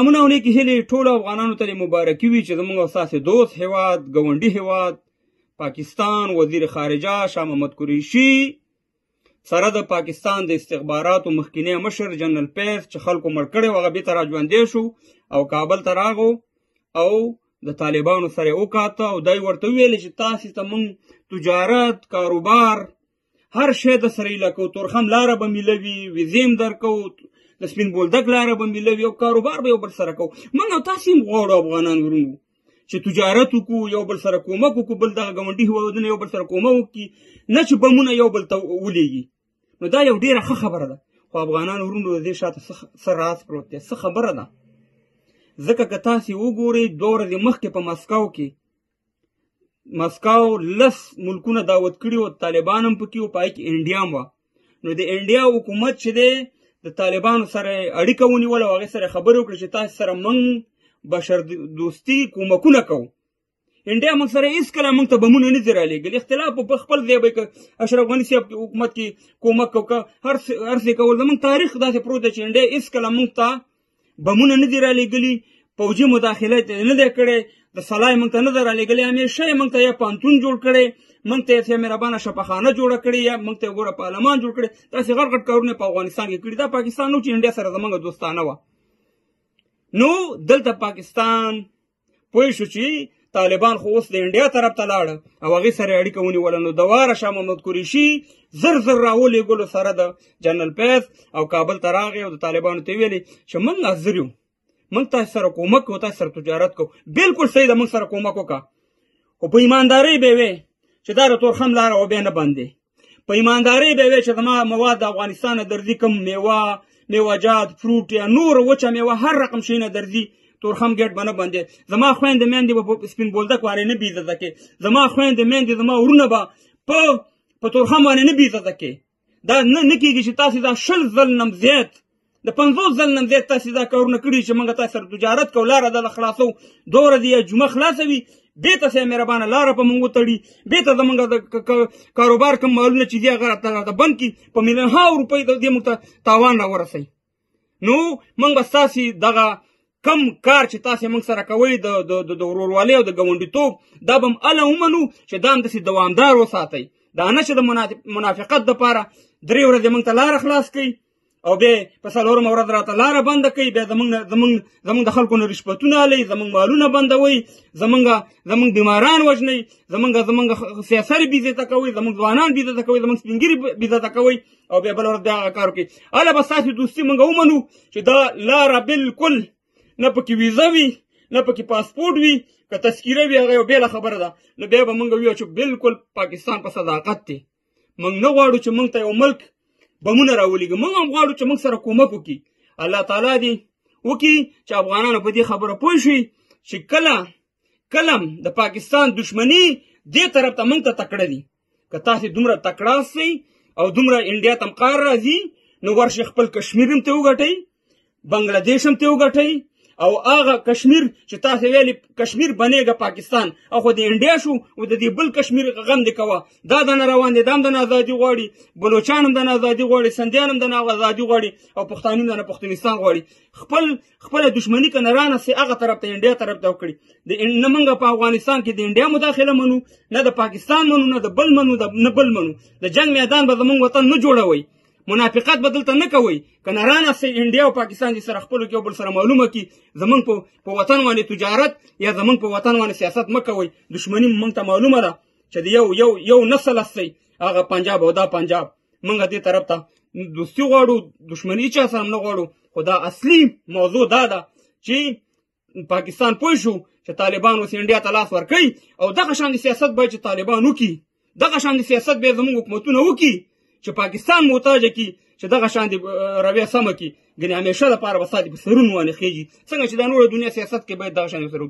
امونه او نیکی هیلې ټولو افغانانو ته مبارکي وي چې زموږ اساسي دوست هیواد ګونډي هیواد پاکستان وزیر خارجه شاه محمد قریشي سره د پاکستان د استخباراتو مخکینی مشر جنرال پیس چې خلکو مړ کړي وغه به تر راځوندې شو او کابل ته راغو او د طالبانو سره وکاته او دای ورته ویل چې تاسو ته مونږ تجارت کاروبار هر شی د سره لکه تورخم لار به ملوي وزیم درکو د سپین بولدک لاره به ملو یو کاروبار به یو بل سره کوو موږ او تاسو هم غواړو افغانان ورونو چې تجارت وکړو یو بل سره کومک وکړو بل دغه ګاونډي هېوادونه یو بل سره کومک وکړي نه چې بمونه یو بل ته ولیږي نو دا یو ډېره ښه خبره ده خو افغانان ورونو د دې شاته څه راز پروت دی څه خبره ده ځکه که تاسې وګورئ دوه ورځې مخکې په مسکو کې مسکو لس ملکونه دعوت کړي وو طالبان هم پکې وو پای کې انډیا هم وه نو د انډیا حکومت چې دی د طالبانو سره اړیکه ونیول او هغه سره خبرې وکړي چې تاسو سره موږ بشر دوستی کومکونه کوو انډیا موږ سره هیڅ کله موږ ته بمونه نه زی رالیږل اختلاف په خپل ځای به که اشرف غني صاحب حکومت کې کومک وکړه هر هر څه کول زموږ تاریخ داسې پروت دی چې انډیا هیڅ کله موږ ته بمونه نه دي رالیږلي پوجي مداخله نه ده کړې د سلای مونږ ته نه در لګلې همیشه مونږ ته یا پانتون جوړ کړي مونږ ته یې مهربانه شپخانه جوړ کړي یا مونږ ته ګوره پارلمان جوړ کړي تاسو غړ غړ کارونه په افغانستان کې کړی دا پاکستان نو چې انډیا سره زمونږ دوستانه و نو دلته پاکستان پوه شو چې طالبان خو اوس د انډیا طرف ته لاړ او هغه سره اړیکه ونیول نو دواره شاه محمد قریشي زر زر راولې ګلو سره د جنرال پیس او کابل ته راغی او د طالبانو ته ویلي چې موږ حاضر یو موږ تاسو سره کومک کوو تاسو سره تجارت کوو بالکل صحیح ده موږ سره کومک وکړه خو په ایماندارۍ به وې چې دا د تورخم لاره او بیا نه بندې په ایماندارۍ به وې چې زما مواد د افغانستان نه درځي کوم میوه میوهجات فروټ یا نور وچه میوه هر رقم شی نه درځي تورخم ګټ بنه باندې زما خويند میندې په سپین بولده کوارې نه بیزه ځکه زما خويند میندې زما ورونه به په په تورخم باندې نه بیزه ځکه دا نه نکیږي چې تاسو دا شل ځل نم زیات د 50 ځل نن دې تاسو دا کارونه کړی چې موږ تاسو سره تجارت کو لار د خلاصو دوره دی جمعه خلاصوي به تاسو مهربانه لار په موږ تړي به تاسو موږ د کاروبار کوم مالونه چې دی هغه د بند کې په ملیون ها روپۍ د دې موږ تاوان را ورسي نو موږ به تاسو دغه کم کار چې تاسو موږ سره کوي د د ورورولۍ او د ګوندیتوب دا بم اله ومنو چې دا هم داسې دوامدار وساتئ دا نه چې د منافقت دپاره درې ورځې موږ ته لاره خلاص کړي او به په څلورم ورځ راته لار بند کوي به زمونږ زمونږ زمونږ د خلکو نه رشوتونه لې زمونږ مالونه بندوي زمونږ زمونږ بیماران وژني زمونږ زمونږ سیاسر بیزته کوي زمونږ ځوانان بیزته کوي زمونږ سپینګری بیزته کوي او به بل ورځ دا کار کوي اله بس تاسو دوستي مونږ ومنو چې دا لار بالکل نه پکې ویزه وي نه پکې پاسپورت وي که تذکیره وي هغه یو بیله خبره ده نو بیا به مونږ ویو چې بالکل پاکستان په صداقت دی مونږ نه غواړو چې مونږ ته یو ملک بمونه راولېږو موږ هم غواړو چې موږ سره کومک وکړي الله تعالی دې وکړي چې افغانان په دې خبره پوه شي چې کله کلم د پاکستان دشمنی دې طرف ته موږ ته تکړه دي که تاسو دومره تکړه سي او دومره انډیا تم قار راځي نو ورشي خپل کشمیر هم ته وګټئ بنگلاديش هم ته وګټئ او هغه کشمیر چې تاسو ویلي کشمیر بنېګه پاکستان او خو د انډیا شو او د دې بل کشمیر غم دی کوه دا د نه روان دي دام د ازادي غواړي بلوچان هم د ازادي غواړي سندیان هم د ازادي غواړي او پښتانونه د پښتونستان غواړي خپل خپل دښمنی کنه رانه سي هغه طرف ته انډیا طرف ته وکړي د نمنګ په افغانستان کې د انډیا مداخله منو نه د پاکستان منو نه د بل منو د نه بل منو د جنگ میدان به زمونږ وطن نه جوړوي منافقت به دلته نه کوئ که نه راناستئ انډیا او پاکستان دې سره خپلو کې یو بل سره معلومه کړي زمونږ په په وطن باندې تجارت یا زمونږ په وطن باندې سیاست مه کوئ دښمني موږ ته معلومه ده چې د یو یو یو نسل استئ هغه پنجاب او دا پنجاب موږ دې طرف ته دوستي غواړو دښمني چا سره نه غواړو خو دا اصلي موضوع دا ده چې پاکستان پوه شو چې طالبان اوس انډیا ته لاس ورکوي او دغه شان سیاست باید چې طالبان وکړي دغه شان سیاست به زموږ حکومتونه وکړي چې پاکستان محتاج کی چې دغه شان دی رویه سمه کی ګنې همیشه لپاره به ستا د په سرونو وانخېږي څنګه چې د نوره دنیا سیاست کې باید دغه شان سره